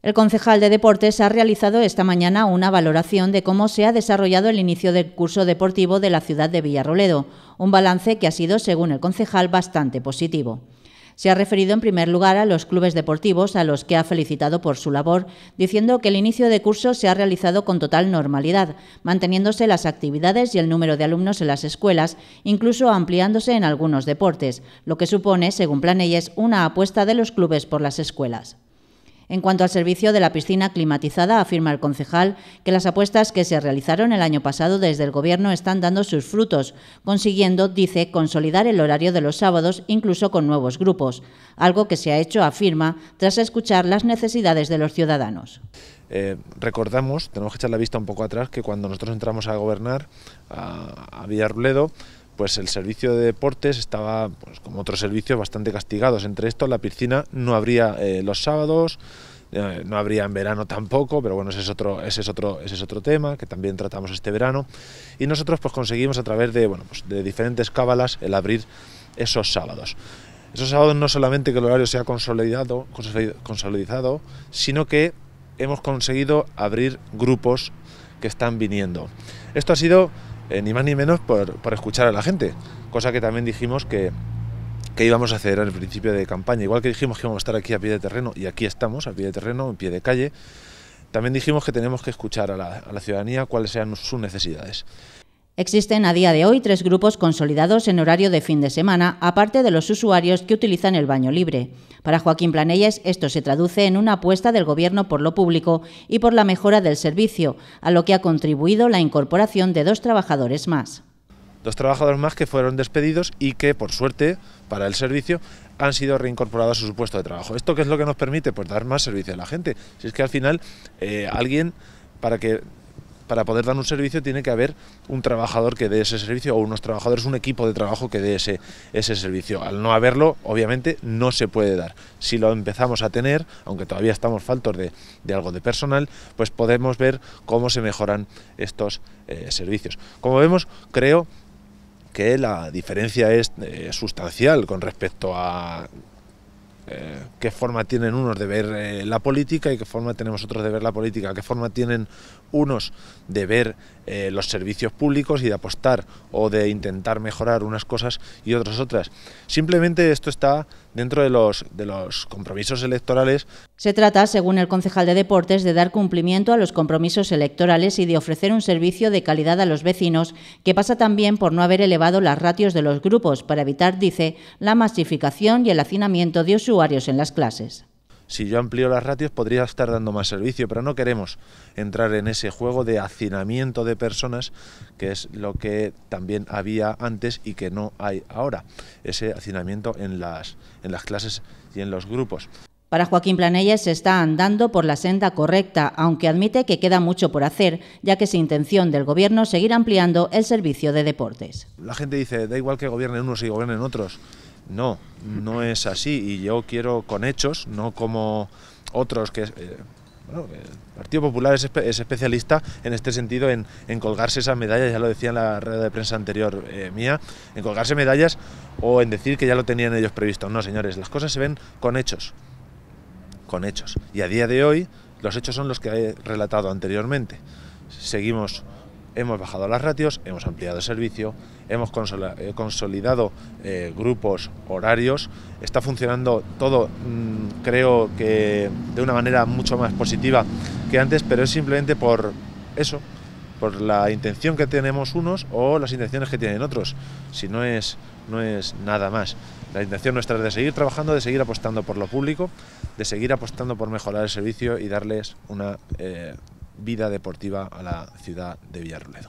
El concejal de Deportes ha realizado esta mañana una valoración de cómo se ha desarrollado el inicio del curso deportivo de la ciudad de Villarroledo, un balance que ha sido, según el concejal, bastante positivo. Se ha referido en primer lugar a los clubes deportivos a los que ha felicitado por su labor, diciendo que el inicio de curso se ha realizado con total normalidad, manteniéndose las actividades y el número de alumnos en las escuelas, incluso ampliándose en algunos deportes, lo que supone, según Planelles, una apuesta de los clubes por las escuelas. En cuanto al servicio de la piscina climatizada, afirma el concejal que las apuestas que se realizaron el año pasado desde el Gobierno están dando sus frutos, consiguiendo, dice, consolidar el horario de los sábados incluso con nuevos grupos, algo que se ha hecho, afirma, tras escuchar las necesidades de los ciudadanos. Eh, recordamos, tenemos que echar la vista un poco atrás, que cuando nosotros entramos a gobernar a, a pues el servicio de deportes estaba, pues como otros servicios, bastante castigados. Entre esto, la piscina no habría eh, los sábados, eh, no habría en verano tampoco, pero bueno, ese es, otro, ese, es otro, ese es otro tema que también tratamos este verano. Y nosotros pues conseguimos a través de, bueno, pues, de diferentes cábalas el abrir esos sábados. Esos sábados no solamente que el horario sea consolidado, consolidado sino que hemos conseguido abrir grupos que están viniendo. Esto ha sido eh, ni más ni menos por, escuchar a la gente, cosa que también dijimos que, íbamos a hacer al principio de campaña, igual que dijimos que íbamos a estar aquí a pie de terreno, y aquí estamos, a pie de terreno, en pie de calle, también dijimos que tenemos que escuchar a la, a la ciudadanía cuáles sean sus necesidades. Existen a día de hoy tres grupos consolidados en horario de fin de semana, aparte de los usuarios que utilizan el baño libre. Para Joaquín Planelles, esto se traduce en una apuesta del Gobierno por lo público y por la mejora del servicio, a lo que ha contribuido la incorporación de dos trabajadores más. Dos trabajadores más que fueron despedidos y que, por suerte, para el servicio, han sido reincorporados a su puesto de trabajo. ¿Esto qué es lo que nos permite? Pues dar más servicio a la gente. Si es que al final eh, alguien, para que para poder dar un servicio tiene que haber un trabajador que dé ese servicio o unos trabajadores, un equipo de trabajo que dé ese, ese servicio. Al no haberlo, obviamente no se puede dar. Si lo empezamos a tener, aunque todavía estamos faltos de, algo de personal, pues podemos ver cómo se mejoran estos eh, servicios. Como vemos, creo que la diferencia es eh, sustancial con respecto a eh, qué forma tienen unos de ver eh, la política y qué forma tenemos otros de ver la política, qué forma tienen unos de ver eh, los servicios públicos y de apostar o de intentar mejorar unas cosas y otras otras. Simplemente esto está dentro de los, compromisos electorales. Se trata, según el concejal de Deportes, de dar cumplimiento a los compromisos electorales y de ofrecer un servicio de calidad a los vecinos, que pasa también por no haber elevado las ratios de los grupos para evitar, dice, la masificación y el hacinamiento de usuarios en las clases si yo amplío las ratios podría estar dando más servicio, pero no queremos entrar en ese juego de hacinamiento de personas, que es lo que también había antes y que no hay ahora, ese hacinamiento en las, en las clases y en los grupos. Para Joaquín Planelles se está andando por la senda correcta, aunque admite que queda mucho por hacer, ya que es intención del Gobierno seguir ampliando el servicio de deportes. La gente dice, da igual que gobiernen unos y gobiernen otros. No, no es así y yo quiero con hechos, no como otros que... Eh, bueno, el Partido Popular es, especialista en este sentido, en, colgarse esas medallas, ya lo decía en la red de prensa anterior eh, mía, en colgarse medallas o en decir que ya lo tenían ellos previsto. No, señores, las cosas se ven con hechos, con hechos. Y a día de hoy los hechos son los que he relatado anteriormente. Seguimos hemos bajado las ratios, hemos ampliado el servicio, hemos eh, consolidado eh, grupos, horarios, está funcionando todo mm, creo que de una manera mucho más positiva que antes, pero es simplemente por eso, por la intención que tenemos unos o las intenciones que tienen otros, si no es, no es nada más. La intención nuestra es de seguir trabajando, de seguir apostando por lo público, de seguir apostando por mejorar el servicio y darles una... Eh, vida deportiva a la ciudad de Villarrobledo.